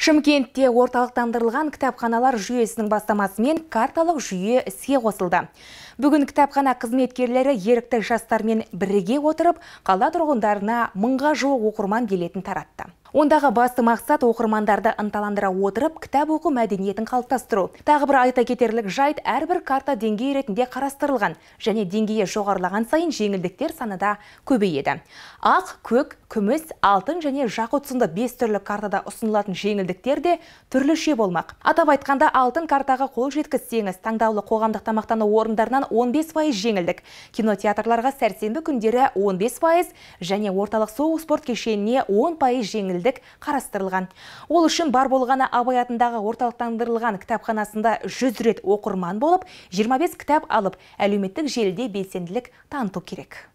Шымкентте орталықтандырылған кітапханалар жүйесінің бастамасымен карталық жүйе іске қосылды. Бүгін кітапхана қызметкерлері ерікті жастармен біріге отырып, қала тұрғындарына мыңға жоқ оқырман келетін таратты ондағы басты мақсат оқырмандарды ынталандыра отырып кітап оқу мәдениетін қалыптастыру тағы бір айта кетерлік жайт әрбір карта деңгей ретінде қарастырылған және деңгейі жоғарылаған сайын жеңілдіктер да көбейеді ақ көк күміс алтын және жақұт сынды бес түрлі картада ұсынылатын жеңілдіктер де түрліше болмақ атап айтқанда алтын картаға қол жеткізсеңіз таңдаулы қоғамдық тамақтану орындарынан 15 жеңілдік кинотеатрларға сәрсенбі күндері 15 және орталық соғыс спорт кешеніне 10 жеңілдік жеңілдік қарастырылған ол үшін бар болғаны абай атындағы орталықтандырылған кітапханасында жүз рет оқырман болып 25 кітап алып әлеуметтік желіде белсенділік таныту керек